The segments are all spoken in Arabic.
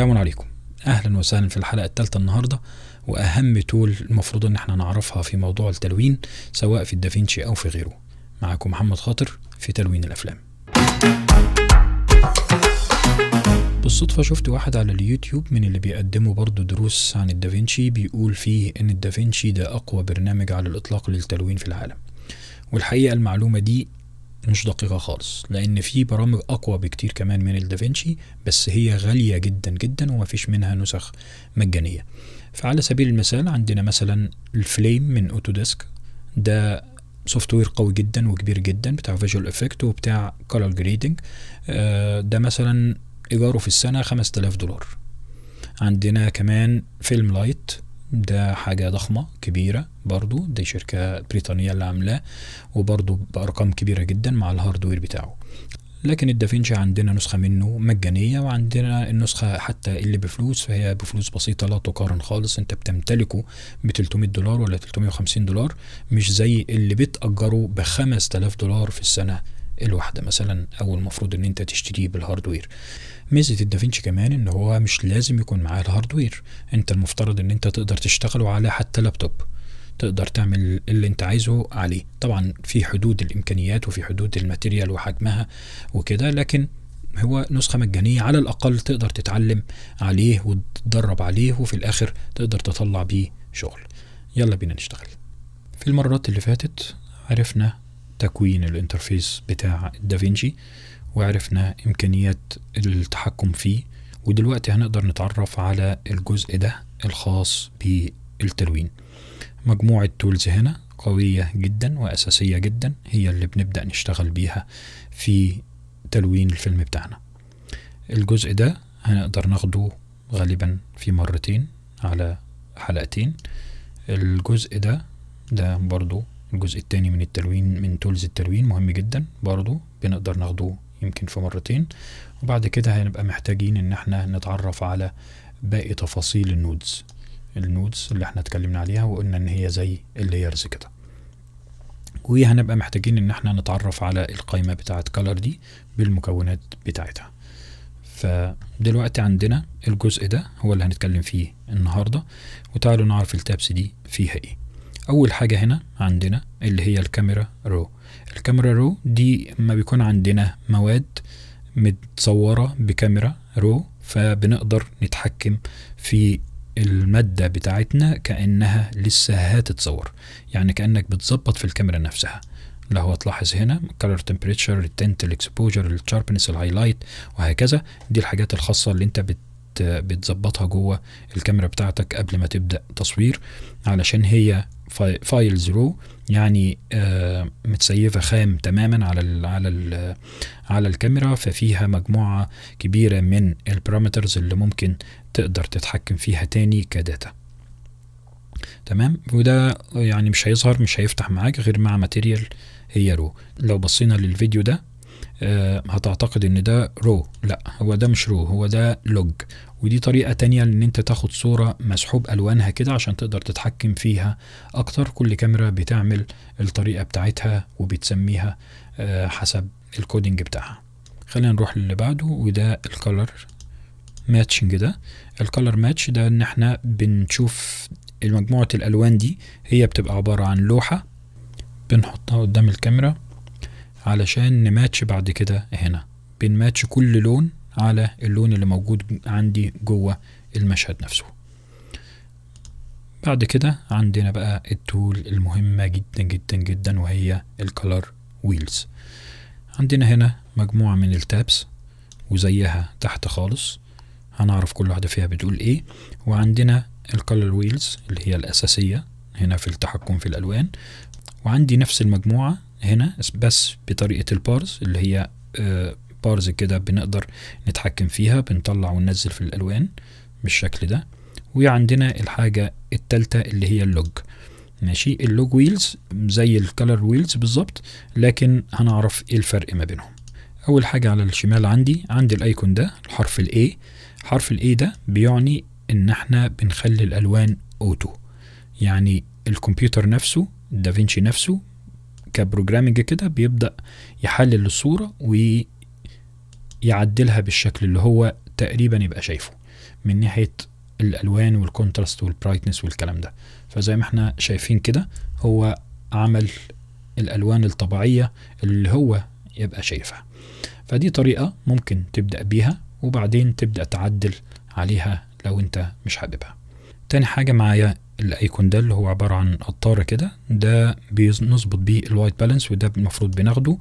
السلام عليكم اهلا وسهلا في الحلقه الثالثه النهارده واهم تول المفروض ان احنا نعرفها في موضوع التلوين سواء في الدافينشي او في غيره معاكم محمد خاطر في تلوين الافلام بالصدفة شفت واحد على اليوتيوب من اللي بيقدموا برضه دروس عن الدافينشي بيقول فيه إن الدافينشي ده أقوى برنامج على الإطلاق للتلوين في العالم والحقيقة المعلومة دي مش دقيقة خالص لأن في برامج أقوى بكتير كمان من الدافنشي بس هي غالية جدا جدا ومفيش منها نسخ مجانية فعلى سبيل المثال عندنا مثلا الفليم من اوتوديسك ده سوفت وير قوي جدا وكبير جدا بتاع فيجوال افكت وبتاع كولر جريدنج آه، ده مثلا ايجاره في السنه 5000 دولار عندنا كمان فيلم لايت ده حاجة ضخمة كبيرة برضو دي شركة بريطانية اللي عاملاه وبرضو بأرقام كبيرة جدا مع الهاردوير بتاعه لكن الدافنشي عندنا نسخة منه مجانية وعندنا النسخة حتى اللي بفلوس فهي بفلوس بسيطة لا تقارن خالص انت بتمتلكه ب 300 دولار ولا 350 دولار مش زي اللي بتأجره ب 5000 دولار في السنة الواحدة مثلا او المفروض ان انت تشتريه بالهاردوير ميزه الدافينشي كمان ان هو مش لازم يكون معاه الهاردوير انت المفترض ان انت تقدر تشتغله على حتى لابتوب تقدر تعمل اللي انت عايزه عليه طبعا في حدود الامكانيات وفي حدود الماتيريال وحجمها وكده لكن هو نسخة مجانية على الأقل تقدر تتعلم عليه وتدرب عليه وفي الآخر تقدر تطلع بيه شغل يلا بينا نشتغل في المرات اللي فاتت عرفنا تكوين الانترفيس بتاع دافينشي وعرفنا إمكانيات التحكم فيه ودلوقتي هنقدر نتعرف على الجزء ده الخاص بالتلوين مجموعة تولز هنا قوية جدا وأساسية جدا هي اللي بنبدأ نشتغل بيها في تلوين الفيلم بتاعنا الجزء ده هنقدر ناخده غالبا في مرتين على حلقتين الجزء ده ده برضو الجزء التاني من التلوين من تولز التلوين مهم جدا برضو بنقدر ناخده يمكن في مرتين وبعد كده هنبقى محتاجين ان احنا نتعرف على باقي تفاصيل النودز النودز اللي احنا اتكلمنا عليها وقلنا ان هي زي اللايرز كده وهنبقى محتاجين ان احنا نتعرف على القائمة بتاعة كلر دي بالمكونات بتاعتها فدلوقتي عندنا الجزء ده هو اللي هنتكلم فيه النهاردة وتعالوا نعرف التابس دي فيها ايه اول حاجة هنا عندنا اللي هي الكاميرا رو الكاميرا رو دي ما بيكون عندنا مواد متصورة بكاميرا رو فبنقدر نتحكم في المادة بتاعتنا كأنها لسه هتتصور يعني كأنك بتظبط في الكاميرا نفسها اللي هو تلاحظ هنا color temperature التنت الاكسبوجر الشاربنس الهايلايت وهكذا دي الحاجات الخاصة اللي انت بت بتظبطها جوه الكاميرا بتاعتك قبل ما تبدأ تصوير علشان هي فايلز رو يعني آه، متسيفه خام تماما على الـ على الـ على الكاميرا ففيها مجموعه كبيره من البارامترز اللي ممكن تقدر تتحكم فيها تاني كداتا تمام وده يعني مش هيظهر مش هيفتح معاك غير مع ماتيريال هي رو لو بصينا للفيديو ده آه، هتعتقد ان ده رو لا هو ده مش رو هو ده لوج ودي طريقة تانية لان انت تاخد صورة مسحوب الوانها كده عشان تقدر تتحكم فيها اكتر كل كاميرا بتعمل الطريقة بتاعتها وبتسميها آه، حسب الكودينج بتاعها خلينا نروح للي بعده وده الكالر ماتشنج ده الكالر ماتش ده ان احنا بنشوف مجموعة الالوان دي هي بتبقى عبارة عن لوحة بنحطها قدام الكاميرا علشان نماتش بعد كده هنا بنماتش كل لون على اللون اللي موجود عندي جوه المشهد نفسه بعد كده عندنا بقى التول المهمة جدا جدا جدا وهي الكلر ويلز عندنا هنا مجموعة من التابس وزيها تحت خالص هنعرف كل واحدة فيها بتقول ايه وعندنا الكلر ويلز اللي هي الأساسية هنا في التحكم في الألوان وعندي نفس المجموعة هنا بس بطريقة البارز اللي هي آه، بارز كده بنقدر نتحكم فيها بنطلع وننزل في الألوان بالشكل ده وعندنا الحاجة التالتة اللي هي اللوج ماشي اللوج ويلز زي الكالر ويلز بالظبط لكن هنعرف ايه الفرق ما بينهم اول حاجة على الشمال عندي عندي الايكون ده الحرف الاي حرف الاي ده بيعني ان احنا بنخلي الالوان اوتو يعني الكمبيوتر نفسه دافينشي نفسه كبروجرامنج كده بيبدأ يحلل الصورة وي يعدلها بالشكل اللي هو تقريبا يبقى شايفه من ناحيه الالوان والكونتراست والبرايتنس والكلام ده فزي ما احنا شايفين كده هو عمل الالوان الطبيعيه اللي هو يبقى شايفها فدي طريقه ممكن تبدا بيها وبعدين تبدا تعدل عليها لو انت مش حاببها تاني حاجة معايا الايكون ده اللي هو عبارة عن قطارة كده ده بنظبط بيه الوايت بالانس وده المفروض بناخده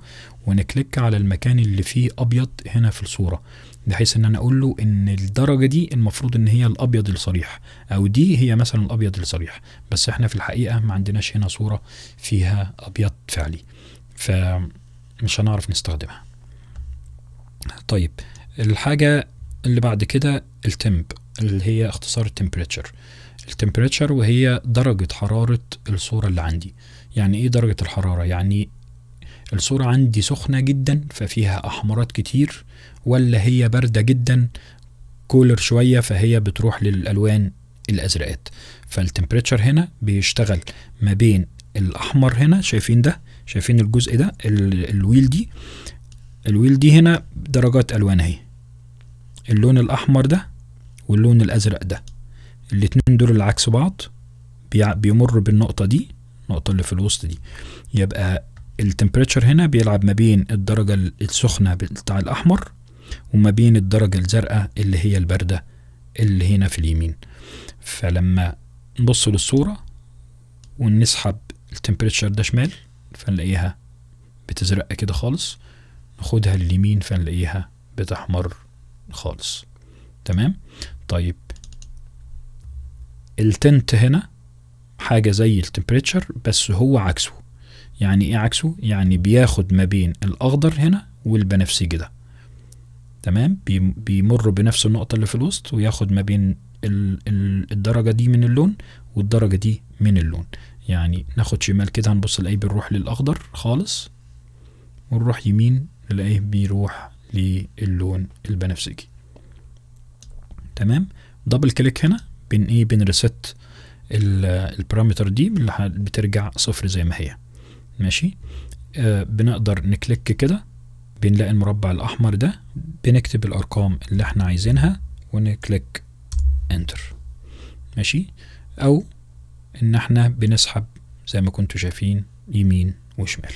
ونكليك على المكان اللي فيه ابيض هنا في الصورة بحيث ان انا اقول له ان الدرجة دي المفروض ان هي الابيض الصريح او دي هي مثلا الابيض الصريح بس احنا في الحقيقة ما عندناش هنا صورة فيها ابيض فعلي فمش هنعرف نستخدمها طيب الحاجة اللي بعد كده التمب اللي هي اختصار التمبريتشر التمبريتشر وهي درجة حرارة الصورة اللي عندي يعني ايه درجة الحرارة يعني الصورة عندي سخنة جدا ففيها أحمرات كتير ولا هي باردة جدا كولر شوية فهي بتروح للألوان الأزرقات فالتمبريتشر هنا بيشتغل ما بين الأحمر هنا شايفين ده شايفين الجزء ده الويل دي الويل دي هنا درجات ألوان اهي اللون الأحمر ده واللون الازرق ده الاتنين دول العكس بعض بيمر بالنقطه دي النقطه اللي في الوسط دي يبقى التمبريتشر هنا بيلعب ما بين الدرجه السخنه بتاع الاحمر وما بين الدرجه الزرقاء اللي هي البارده اللي هنا في اليمين فلما نبص للصوره ونسحب التمبريتشر ده شمال فنلاقيها بتزرق كده خالص ناخدها لليمين فنلاقيها بتحمر خالص تمام طيب التنت هنا حاجة زي التمبريتشر بس هو عكسه يعني ايه عكسه يعني بياخد ما بين الاخضر هنا والبنفسجي ده تمام بيمر بنفس النقطة اللي في الوسط وياخد ما بين الدرجة دي من اللون والدرجة دي من اللون يعني ناخد شمال كده هنبص نلاقيه بنروح للأخضر خالص ونروح يمين نلاقيه بيروح للون البنفسجي تمام دبل كليك هنا بين ايه بين ريسيت البارامتر دي اللي بترجع صفر زي ما هي ماشي آه بنقدر نكليك كده بنلاقي المربع الاحمر ده بنكتب الارقام اللي احنا عايزينها ونكليك انتر ماشي او ان احنا بنسحب زي ما كنتوا شايفين يمين وشمال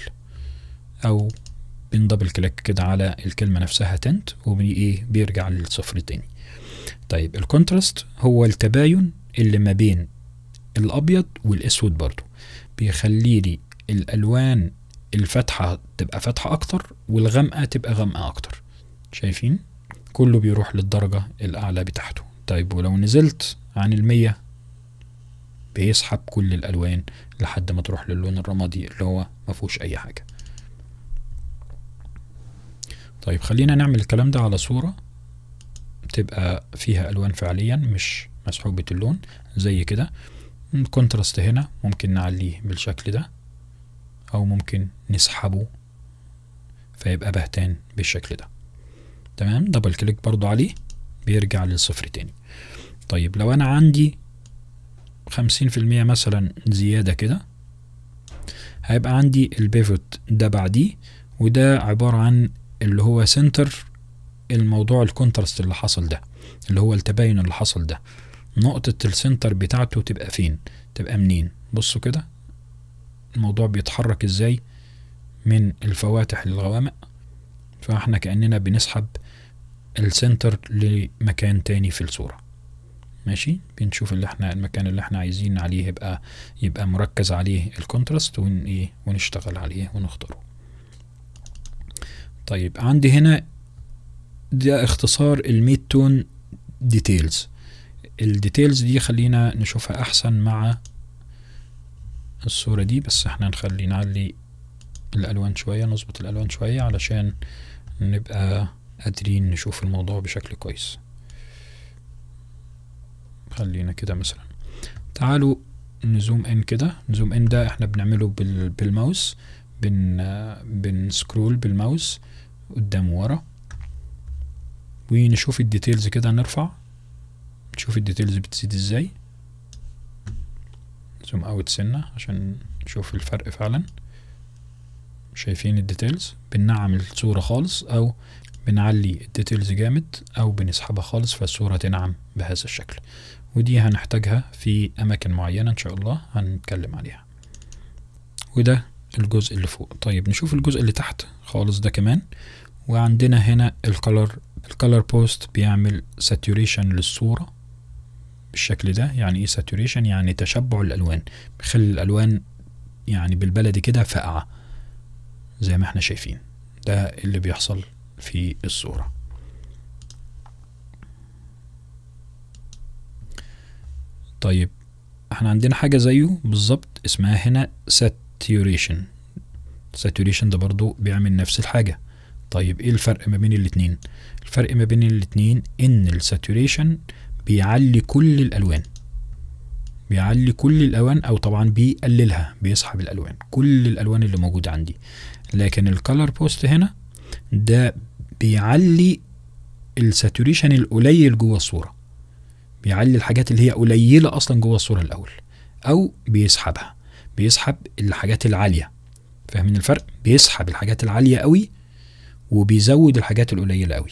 او بندبل كليك كده على الكلمه نفسها تنت وبي ايه بيرجع للصفر تاني طيب الكونتراست هو التباين اللي ما بين الابيض والاسود برضو بيخلي لي الالوان الفاتحه تبقى فاتحه اكتر والغامقه تبقى غامقه اكتر شايفين كله بيروح للدرجه الاعلى بتاعته طيب ولو نزلت عن المية بيسحب كل الالوان لحد ما تروح للون الرمادي اللي هو فيهوش اي حاجه طيب خلينا نعمل الكلام ده على صوره بتبقى فيها الوان فعليا مش مسحوبة اللون زي كده الكونتراست هنا ممكن نعليه بالشكل ده او ممكن نسحبه فيبقى بهتان بالشكل ده تمام دبل كليك برضو عليه بيرجع للصفر تاني طيب لو انا عندي خمسين في المية مثلا زيادة كده هيبقى عندي البيفوت ده بعديه وده عبارة عن اللي هو سنتر الموضوع الكونترست اللي حصل ده اللي هو التباين اللي حصل ده نقطة السنتر بتاعته تبقى فين تبقى منين بصوا كده الموضوع بيتحرك ازاي من الفواتح للغوامق فاحنا كأننا بنسحب السنتر لمكان تاني في الصورة ماشي بنشوف اللي احنا المكان اللي احنا عايزين عليه يبقى يبقى مركز عليه الكونتراست ون ايه ونشتغل عليه ونختاره طيب عندي هنا ده اختصار الميد تون ديتيلز الديتيلز دي خلينا نشوفها احسن مع الصورة دي بس احنا نخلي نعلي الالوان شوية نظبط الالوان شوية علشان نبقى قادرين نشوف الموضوع بشكل كويس خلينا كده مثلا تعالوا نزوم ان كده نزوم ان ده احنا بنعمله بالماوس بن بنسكرول بالماوس قدام ورا ونشوف الديتيلز كده نرفع نشوف الديتيلز بتزيد ازاي زوم اوت سنة عشان نشوف الفرق فعلا شايفين الديتيلز بنعم الصورة خالص او بنعلي الديتيلز جامد او بنسحبها خالص فالصورة تنعم بهذا الشكل ودي هنحتاجها في اماكن معينة ان شاء الله هنتكلم عليها وده الجزء اللي فوق طيب نشوف الجزء اللي تحت خالص ده كمان وعندنا هنا الكلر الكالر بوست بيعمل ساتوريشن للصورة بالشكل ده يعني ايه ساتوريشن يعني تشبع الالوان بيخلي الالوان يعني بالبلدي كده فاقعة زي ما احنا شايفين ده اللي بيحصل في الصورة طيب احنا عندنا حاجة زيه بالظبط اسمها هنا ساتوريشن saturation ده برضو بيعمل نفس الحاجة طيب ايه الفرق ما بين الاتنين الفرق ما بين الاتنين ان الساتوريشن بيعلي كل الالوان بيعلي كل الالوان او طبعا بيقللها بيسحب الالوان كل الالوان اللي موجوده عندي لكن الكالر بوست هنا ده بيعلي الساتوريشن القليل جوه الصوره بيعلي الحاجات اللي هي قليله اصلا جوه الصوره الاول او بيسحبها بيسحب الحاجات العاليه فاهمين الفرق بيسحب الحاجات العاليه قوي وبيزود الحاجات القليله قوي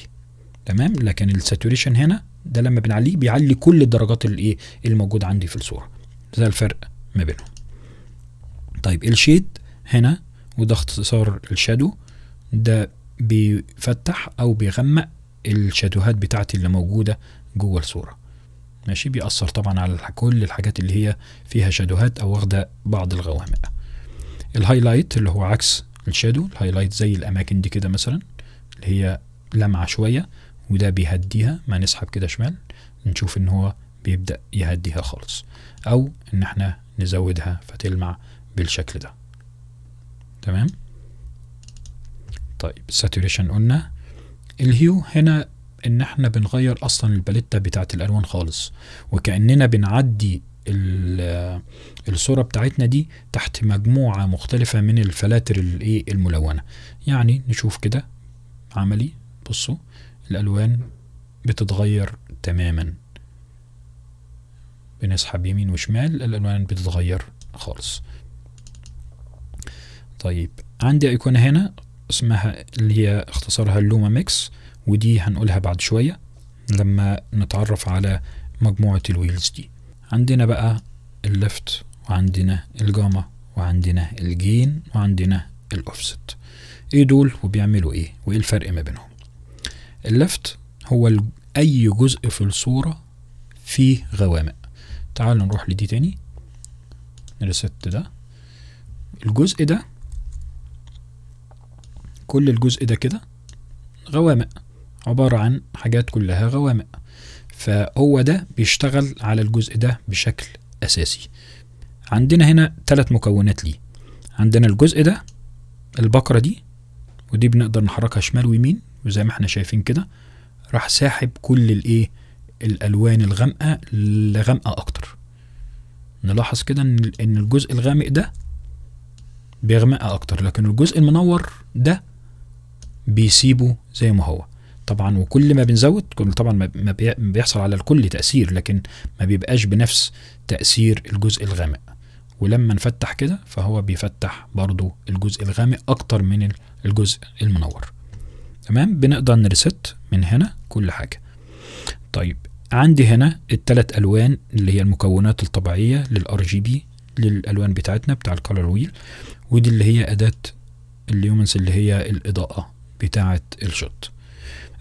تمام لكن الساتوريشن هنا ده لما بنعليه بيعلي كل الدرجات الايه الموجوده عندي في الصوره ده الفرق ما بينهم طيب الشيد هنا وده اختصار الشادو ده بيفتح او بيغمق الشادوهات بتاعتي اللي موجوده جوه الصوره ماشي بيأثر طبعا على كل الحاجات اللي هي فيها شادوهات او واخده بعض الغوامق الهايلايت اللي هو عكس الشادو الهايلايت زي الاماكن دي كده مثلا اللي هي لمعة شوية وده بيهديها ما نسحب كده شمال نشوف ان هو بيبدأ يهديها خالص او ان احنا نزودها فتلمع بالشكل ده تمام طيب الساتوريشن قلنا الهيو هنا ان احنا بنغير اصلا الباليتة بتاعت الالوان خالص وكأننا بنعدي الصورة بتاعتنا دي تحت مجموعة مختلفة من الفلاتر الايه الملونة يعني نشوف كده عملي بصوا الألوان بتتغير تماما بنسحب يمين وشمال الألوان بتتغير خالص طيب عندي أيقونة هنا اسمها اللي هي اختصارها اللوما ميكس ودي هنقولها بعد شوية لما نتعرف على مجموعة الويلز دي عندنا بقى اللفت وعندنا الجاما وعندنا الجين وعندنا الاوفست ايه دول وبيعملوا ايه وايه الفرق ما بينهم اللفت هو اي جزء في الصورة فيه غوامق تعال نروح لدي تاني نريست ده الجزء ده كل الجزء ده كده غوامق عبارة عن حاجات كلها غوامق فهو ده بيشتغل على الجزء ده بشكل أساسي عندنا هنا ثلاث مكونات ليه عندنا الجزء ده البقرة دي ودي بنقدر نحركها شمال ويمين وزي ما احنا شايفين كده راح ساحب كل الايه الالوان الغامقه لغامقه اكتر نلاحظ كده ان ان الجزء الغامق ده بيغمق اكتر لكن الجزء المنور ده بيسيبه زي ما هو طبعا وكل ما بنزود كل طبعا ما بيحصل على الكل تاثير لكن ما بيبقاش بنفس تاثير الجزء الغامق ولما نفتح كده فهو بيفتح برضو الجزء الغامق اكتر من الجزء المنور تمام بنقدر نريست من هنا كل حاجه طيب عندي هنا التلات الوان اللي هي المكونات الطبيعيه للار جي بي للالوان بتاعتنا بتاع الكالر ويل ودي اللي هي اداه اليومنس اللي هي الاضاءه بتاعه الشوت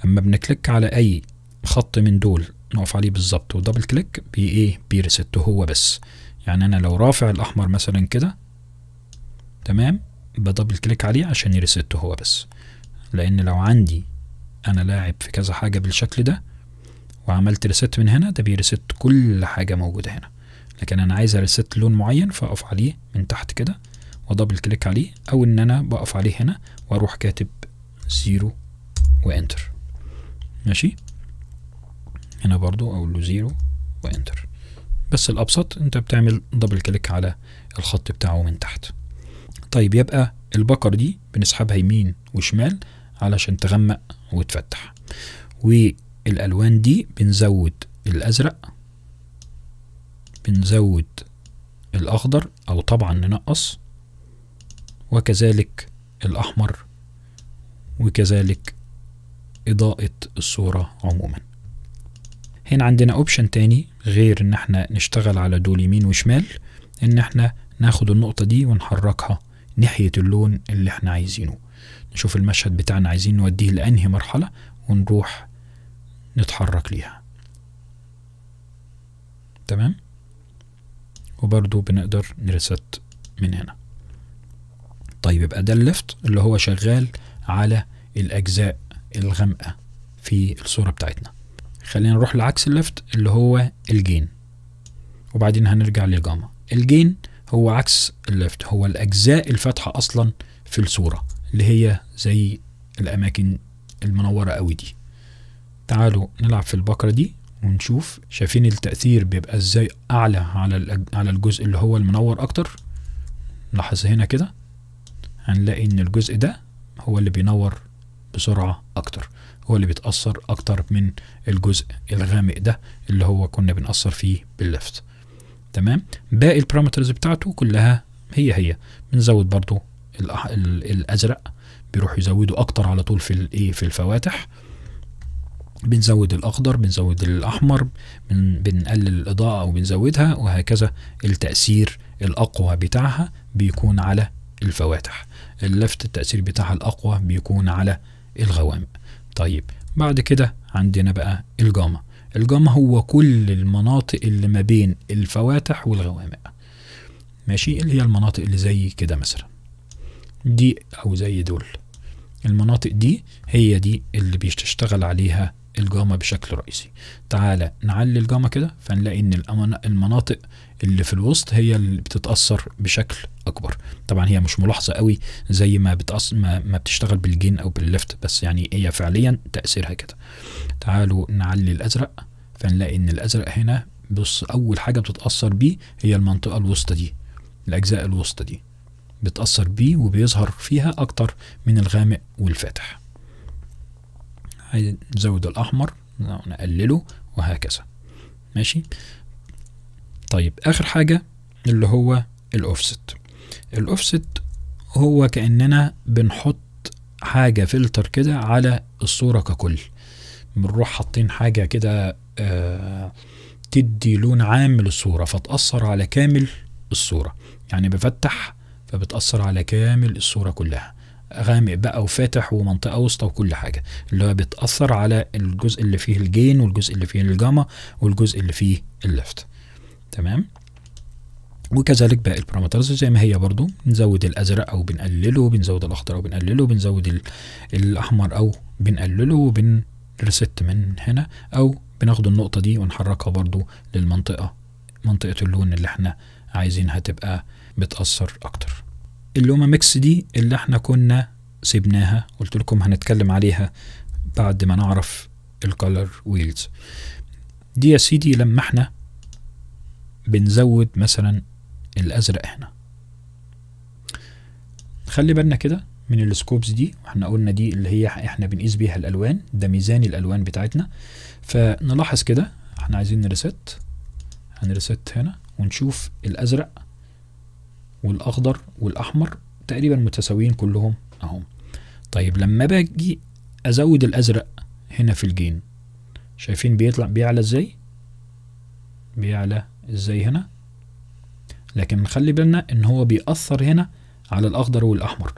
اما بنكليك على اي خط من دول نقف عليه بالظبط ودبل كليك بي ايه بيرست هو بس يعني انا لو رافع الاحمر مثلا كده تمام بدبل كليك عليه عشان يريست هو بس لان لو عندي انا لاعب في كذا حاجة بالشكل ده وعملت ريست من هنا ده بيريست كل حاجة موجودة هنا لكن انا عايز ريست لون معين فاقف عليه من تحت كده ودبل كليك عليه او ان انا بقف عليه هنا واروح كاتب زيرو وانتر ماشي هنا برضو اقول له زيرو وانتر بس الأبسط أنت بتعمل دبل كليك على الخط بتاعه من تحت طيب يبقى البقر دي بنسحبها يمين وشمال علشان تغمق وتفتح والألوان دي بنزود الأزرق بنزود الأخضر أو طبعا ننقص وكذلك الأحمر وكذلك إضاءة الصورة عموما هنا عندنا أوبشن تاني غير ان احنا نشتغل على دول يمين وشمال ان احنا ناخد النقطة دي ونحركها ناحية اللون اللي احنا عايزينه نشوف المشهد بتاعنا عايزين نوديه لأنهي مرحلة ونروح نتحرك ليها تمام وبرضو بنقدر نرست من هنا طيب يبقى ده اللفت اللي هو شغال على الأجزاء الغامقة في الصورة بتاعتنا خلينا نروح لعكس الليفت اللي هو الجين وبعدين هنرجع للجاما الجين هو عكس الليفت هو الأجزاء الفاتحة أصلا في الصورة اللي هي زي الأماكن المنورة قوي دي تعالوا نلعب في البكرة دي ونشوف شايفين التأثير بيبقى ازاي أعلى على على الجزء اللي هو المنور أكتر نلاحظ هنا كده هنلاقي إن الجزء ده هو اللي بينور بسرعة أكتر هو اللي بيتاثر اكتر من الجزء الغامق ده اللي هو كنا بنأثر فيه باللفت تمام باقي البارامترز بتاعته كلها هي هي بنزود برضو الازرق بيروح يزودوا اكتر على طول في الايه في الفواتح بنزود الاخضر بنزود الاحمر بن بنقلل الاضاءه او بنزودها وهكذا التاثير الاقوى بتاعها بيكون على الفواتح اللفت التاثير بتاعها الاقوى بيكون على الغوامق طيب بعد كده عندنا بقى الجاما الجاما هو كل المناطق اللي ما بين الفواتح والغوامق ماشي اللي هي المناطق اللي زي كده مثلا دي او زي دول المناطق دي هي دي اللي بيشتغل عليها الجاما بشكل رئيسي تعالى نعلي الجاما كده فنلاقي ان المناطق اللي في الوسط هي اللي بتتاثر بشكل اكبر طبعا هي مش ملاحظه قوي زي ما بتأص... ما, ما بتشتغل بالجين او بالليفت بس يعني هي فعليا تاثيرها كده تعالوا نعلي الازرق فنلاقي ان الازرق هنا بص اول حاجه بتتاثر بيه هي المنطقه الوسطى دي الاجزاء الوسطى دي بتاثر بيه وبيظهر فيها اكتر من الغامق والفاتح نزود الأحمر نقلله وهكذا ماشي طيب آخر حاجة اللي هو الأوفست الأوفست هو كأننا بنحط حاجة فلتر كده على الصورة ككل بنروح حاطين حاجة كده آه تدي لون عام للصورة فتأثر على كامل الصورة يعني بفتح فبتأثر على كامل الصورة كلها غامق بقى وفاتح ومنطقه وسطى وكل حاجه اللي هو بتاثر على الجزء اللي فيه الجين والجزء اللي فيه الجاما والجزء اللي فيه اللفت تمام وكذلك باقي البرامترز زي ما هي برضو بنزود الازرق او بنقلله بنزود الاخضر او بنقلله بنزود الاحمر او بنقلله وبنريست من هنا او بناخد النقطة دي ونحركها برضو للمنطقة منطقة اللون اللي احنا عايزينها تبقى بتأثر اكتر اللوما ميكس دي اللي احنا كنا سيبناها قلت لكم هنتكلم عليها بعد ما نعرف الكالر ويلز دي يا سيدي لما احنا بنزود مثلا الازرق هنا خلي بالنا كده من السكوبس دي واحنا قلنا دي اللي هي احنا بنقيس بيها الالوان ده ميزان الالوان بتاعتنا فنلاحظ كده احنا عايزين نريست هنريست هنا ونشوف الازرق والاخضر والاحمر تقريبا متساويين كلهم اهم طيب لما باجي ازود الازرق هنا في الجين شايفين بيطلع بيعلى ازاي بيعلى ازاي هنا لكن نخلي بالنا ان هو بيأثر هنا على الاخضر والاحمر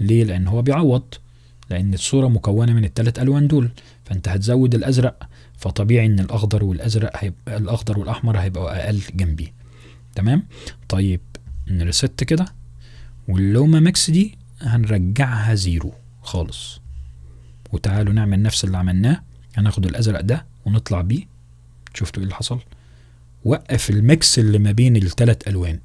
ليه لان هو بيعوض لان الصورة مكونة من التلات الوان دول فانت هتزود الازرق فطبيعي ان الاخضر والازرق هيبقى الاخضر والاحمر هيبقوا اقل جنبي تمام طيب نريست كده واللوما ماكس دي هنرجعها زيرو خالص وتعالوا نعمل نفس اللي عملناه هناخد الازرق ده ونطلع بيه شفتوا ايه اللي حصل وقف المكس اللي ما بين التلات الوان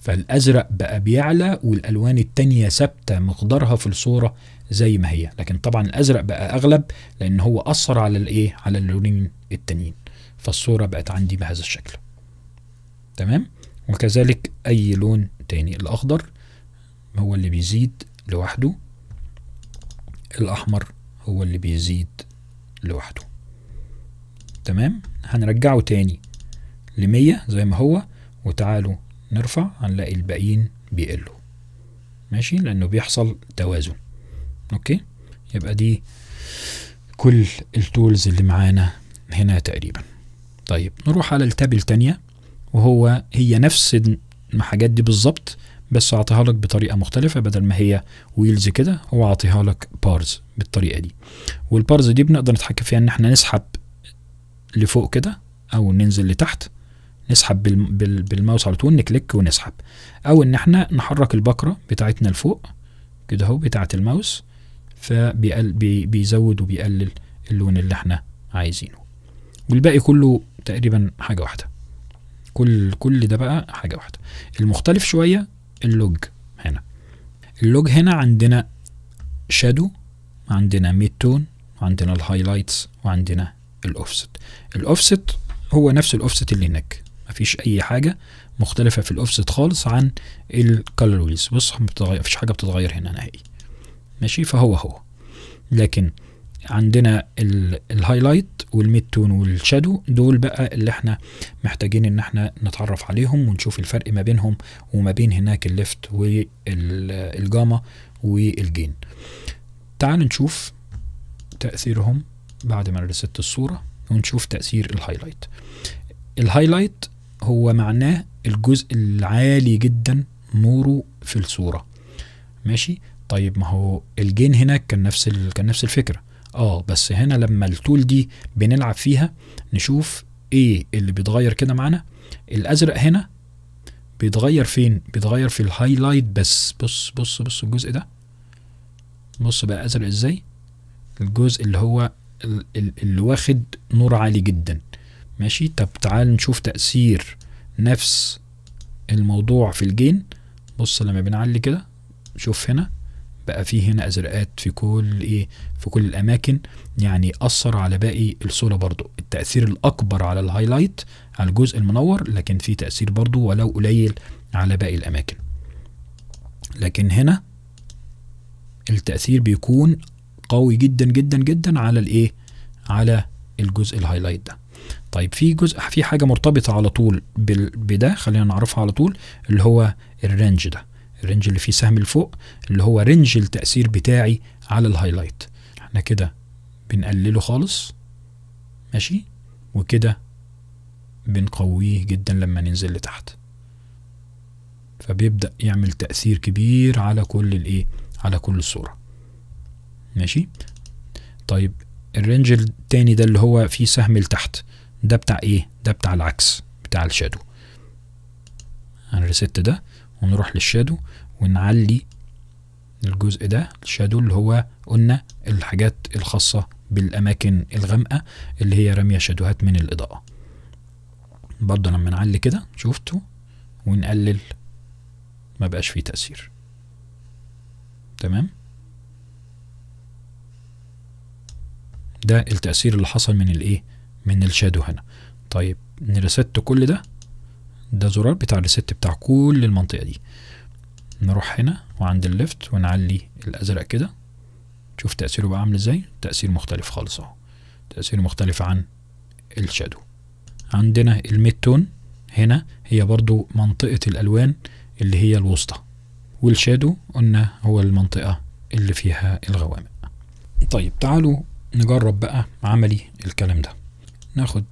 فالازرق بقى بيعلى والالوان التانية ثابته مقدارها في الصوره زي ما هي لكن طبعا الازرق بقى اغلب لان هو اثر على الايه على اللونين التانيين فالصوره بقت عندي بهذا الشكل تمام وكذلك أي لون تاني الأخضر هو اللي بيزيد لوحده الأحمر هو اللي بيزيد لوحده تمام هنرجعه تاني لمية زي ما هو وتعالوا نرفع هنلاقي الباقيين بيقلوا ماشي لأنه بيحصل توازن أوكي يبقى دي كل التولز اللي معانا هنا تقريبا طيب نروح على التابل تانية وهو هي نفس الحاجات دي بالظبط بس اعطيها لك بطريقه مختلفه بدل ما هي ويلز كده هو اعطيها لك بارز بالطريقه دي والبارز دي بنقدر نتحكم فيها ان احنا نسحب لفوق كده او ننزل لتحت نسحب بالماوس على طول نكليك ونسحب او ان احنا نحرك البكره بتاعتنا لفوق كده اهو بتاعه الماوس فبيزود وبيقلل اللون اللي احنا عايزينه والباقي كله تقريبا حاجه واحده كل كل ده بقى حاجه واحده المختلف شويه اللوج هنا اللوج هنا عندنا شادو عندنا ميد تون وعندنا الهايلايتس وعندنا الاوفست الاوفست هو نفس الاوفست اللي هناك مفيش اي حاجه مختلفه في الاوفست خالص عن الكالر ويلز بص مفيش حاجه بتتغير هنا نهائي ماشي فهو هو لكن عندنا الهايلايت والميد تون والشادو دول بقى اللي احنا محتاجين ان احنا نتعرف عليهم ونشوف الفرق ما بينهم وما بين هناك الليفت والجاما والجين تعال نشوف تأثيرهم بعد ما رست الصورة ونشوف تأثير الهايلايت الهايلايت هو معناه الجزء العالي جدا نوره في الصورة ماشي طيب ما هو الجين هناك كان نفس كان نفس الفكره اه بس هنا لما التول دي بنلعب فيها نشوف ايه اللي بيتغير كده معانا الازرق هنا بيتغير فين بيتغير في الهايلايت بس بص بص بص الجزء ده بص بقى ازرق ازاي الجزء اللي هو اللي واخد نور عالي جدا ماشي طب تعال نشوف تأثير نفس الموضوع في الجين بص لما بنعلي كده شوف هنا بقى فيه هنا ازرقات في كل ايه في كل الاماكن يعني اثر على باقي الصوره برضو التاثير الاكبر على الهايلايت على الجزء المنور لكن في تاثير برضو ولو قليل على باقي الاماكن لكن هنا التاثير بيكون قوي جدا جدا جدا على الايه على الجزء الهايلايت ده طيب في جزء في حاجه مرتبطه على طول بده خلينا نعرفها على طول اللي هو الرينج ده الرينج اللي فيه سهم لفوق اللي هو رينج التأثير بتاعي على الهايلايت احنا كده بنقلله خالص ماشي وكده بنقويه جدا لما ننزل لتحت فبيبدأ يعمل تأثير كبير على كل الايه على كل الصورة ماشي طيب الرينج التاني ده اللي هو فيه سهم لتحت ده بتاع ايه ده بتاع العكس بتاع الشادو هنريست ده ونروح للشادو ونعلي الجزء ده الشادو اللي هو قلنا الحاجات الخاصة بالأماكن الغامقة اللي هي رمية شادوهات من الإضاءة برضه لما نعلي كده شفتوا ونقلل ما بقاش فيه تأثير تمام ده التأثير اللي حصل من الايه من الشادو هنا طيب نرست كل ده ده زرار بتاع الريست بتاع كل المنطقة دي نروح هنا وعند الليفت ونعلي الأزرق كده شوف تأثيره بقى عامل ازاي تأثير مختلف خالص اهو تأثير مختلف عن الشادو عندنا الميد تون هنا هي برضو منطقة الألوان اللي هي الوسطى والشادو قلنا هو المنطقة اللي فيها الغوامق طيب تعالوا نجرب بقى عملي الكلام ده ناخد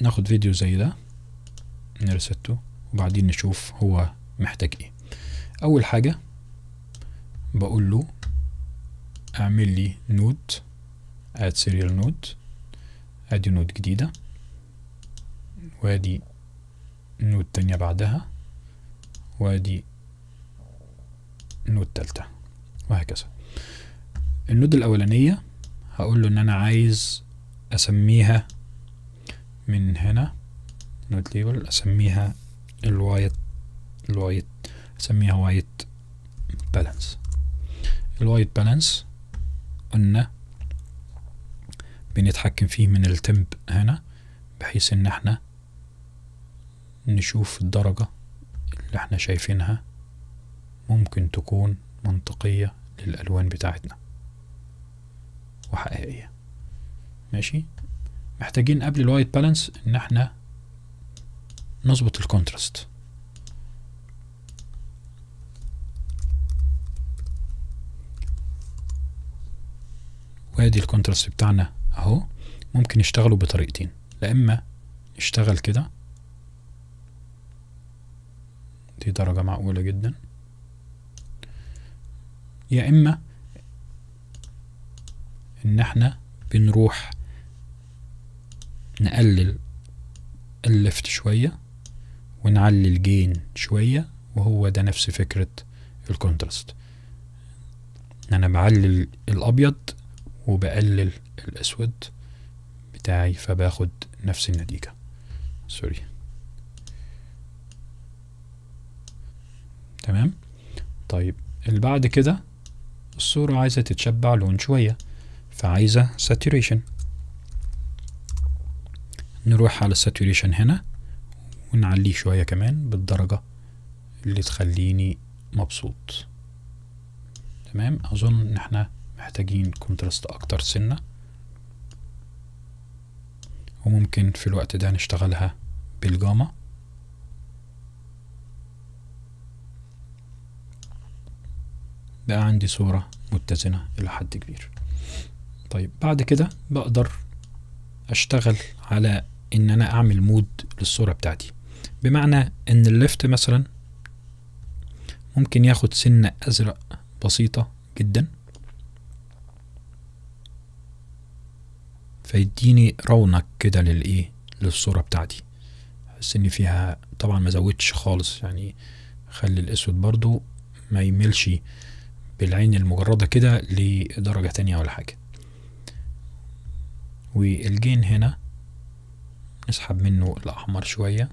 ناخد فيديو زي ده نرسته وبعدين نشوف هو محتاج ايه اول حاجة بقول له اعمل لي نود اد سيريال نود ادي نود جديدة وادي نود تانية بعدها وادي نود تالتة وهكذا النود الأولانية هقول له إن أنا عايز أسميها من هنا نود ليبل اسميها الوايت الوايت اسميها وايت بالانس الوايت بالانس قلنا بنتحكم فيه من التمب هنا بحيث ان احنا نشوف الدرجة اللي احنا شايفينها ممكن تكون منطقية للألوان بتاعتنا وحقيقية ماشي محتاجين قبل الوايت بالانس ان احنا نظبط الكونتراست وادي الكونتراست بتاعنا اهو ممكن يشتغلوا بطريقتين لا اما يشتغل كده دي درجة معقولة جدا يا اما ان احنا بنروح نقلل اللفت شوية ونعلي الجين شوية وهو ده نفس فكرة الكونتراست انا بعلل الابيض وبقلل الاسود بتاعي فباخد نفس النتيجة سوري تمام طيب اللي بعد كده الصورة عايزة تتشبع لون شوية فعايزة ساتوريشن نروح على الساتوريشن هنا ونعليه شوية كمان بالدرجة اللي تخليني مبسوط تمام اظن ان احنا محتاجين كونتراست اكتر سنة وممكن في الوقت ده نشتغلها بالجاما بقى عندي صورة متزنة إلى حد كبير طيب بعد كده بقدر أشتغل على ان انا اعمل مود للصورة بتاعتي بمعنى ان الليفت مثلا ممكن ياخد سنة ازرق بسيطة جدا فيديني رونق كده للايه للصورة بتاعتي احس ان فيها طبعا ما زودتش خالص يعني خلي الاسود برضو ما يملش بالعين المجردة كده لدرجة تانية ولا حاجة والجين هنا اسحب منه الأحمر شوية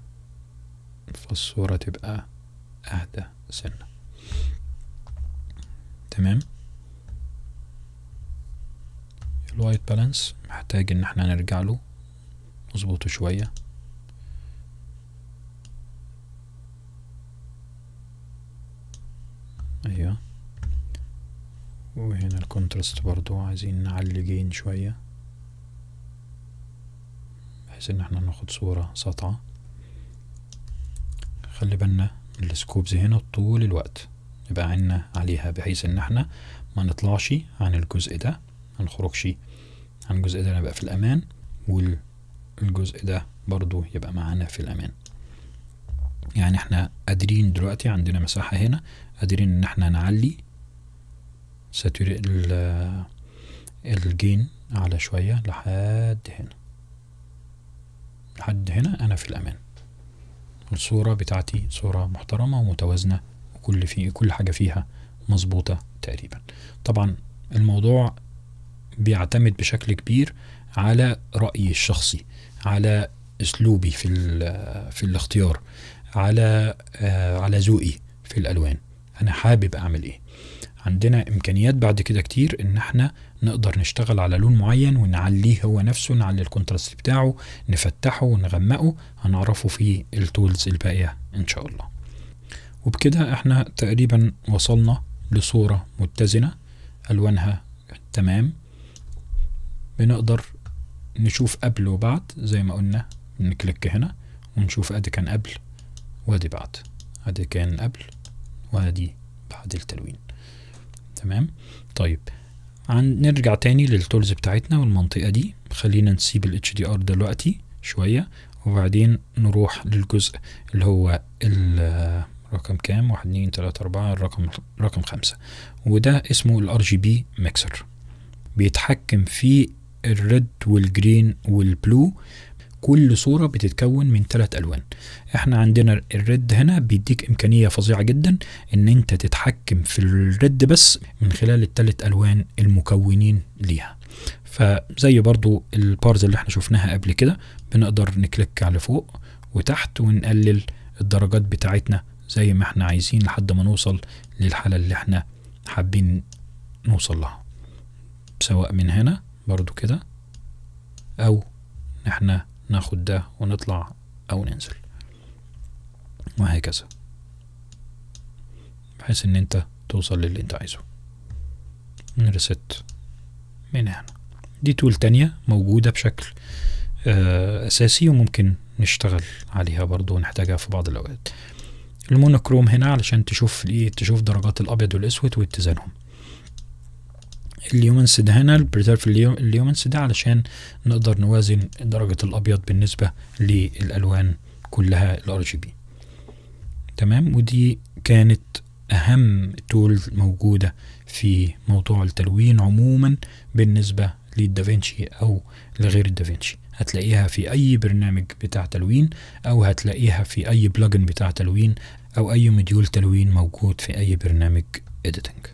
فالصورة تبقى أهدى سنة تمام الوايت بالانس محتاج ان احنا نرجع له نظبطه شوية ايوه وهنا الكونتراست برضو عايزين نعلي جين شويه بحيث ان احنا ناخد صورة سطعة خلي بالنا السكوبز هنا طول الوقت يبقى عنا عليها بحيث ان احنا ما نطلعش عن الجزء ده ما نخرجش عن الجزء ده نبقى في الامان والجزء ده برضو يبقى معانا في الامان يعني احنا قادرين دلوقتي عندنا مساحة هنا قادرين ان احنا نعلي ساتوري الجين على شوية لحد هنا لحد هنا أنا في الأمان الصورة بتاعتي صورة محترمة ومتوازنة وكل في كل حاجة فيها مظبوطة تقريبا طبعا الموضوع بيعتمد بشكل كبير على رأيي الشخصي على اسلوبي في في الاختيار على آه على ذوقي في الالوان انا حابب اعمل ايه عندنا امكانيات بعد كده كتير ان احنا نقدر نشتغل على لون معين ونعليه هو نفسه نعلي الكونتراست بتاعه نفتحه ونغمقه هنعرفه في التولز الباقية ان شاء الله وبكده احنا تقريبا وصلنا لصورة متزنة الوانها تمام بنقدر نشوف قبل وبعد زي ما قلنا نكليك هنا ونشوف ادي كان قبل وادي بعد ادي كان قبل وادي بعد التلوين تمام طيب عن نرجع تاني للتولز بتاعتنا والمنطقة دي خلينا نسيب ال HDR دلوقتي شوية وبعدين نروح للجزء اللي هو الرقم كام واحد اتنين تلاتة أربعة الرقم رقم خمسة وده اسمه ال جي بي ميكسر بيتحكم في الريد والجرين والبلو كل صورة بتتكون من ثلاث ألوان احنا عندنا الريد هنا بيديك إمكانية فظيعة جدا إن أنت تتحكم في الريد بس من خلال الثلاث ألوان المكونين ليها فزي برضو البارز اللي احنا شفناها قبل كده بنقدر نكليك على فوق وتحت ونقلل الدرجات بتاعتنا زي ما احنا عايزين لحد ما نوصل للحالة اللي احنا حابين نوصل لها سواء من هنا برضو كده او احنا ناخد ده ونطلع أو ننزل وهكذا بحيث إن أنت توصل للي أنت عايزه نرست من هنا دي تول تانية موجودة بشكل آه، أساسي وممكن نشتغل عليها برضو ونحتاجها في بعض الأوقات المونوكروم هنا علشان تشوف إيه تشوف درجات الابيض والاسود واتزانهم ده هنا البريزيرف ده علشان نقدر نوازن درجة الأبيض بالنسبة للألوان كلها الار جي بي تمام ودي كانت أهم تول موجودة في موضوع التلوين عموما بالنسبة للدافنشي أو لغير الدافنشي هتلاقيها في أي برنامج بتاع تلوين أو هتلاقيها في أي بلجن بتاع تلوين أو أي مديول تلوين موجود في أي برنامج editing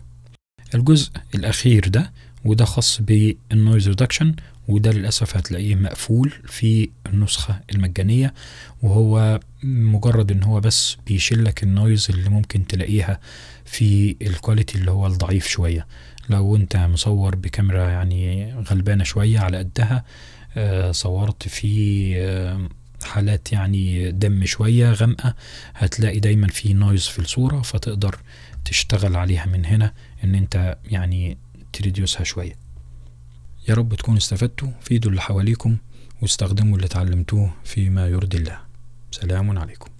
الجزء الأخير ده وده خاص بالنويز ريدكشن وده للأسف هتلاقيه مقفول في النسخة المجانية وهو مجرد ان هو بس بيشلك النويز اللي ممكن تلاقيها في الكواليتي اللي هو الضعيف شوية لو انت مصور بكاميرا يعني غلبانة شوية على قدها آه، صورت في آه، حالات يعني دم شوية غامقة هتلاقي دايما في نويز في الصورة فتقدر تشتغل عليها من هنا ان انت يعني تريديوسها شوية يا رب تكونوا استفدتوا فيدوا اللي حواليكم واستخدموا اللي اتعلمتوه فيما يرضي الله سلام عليكم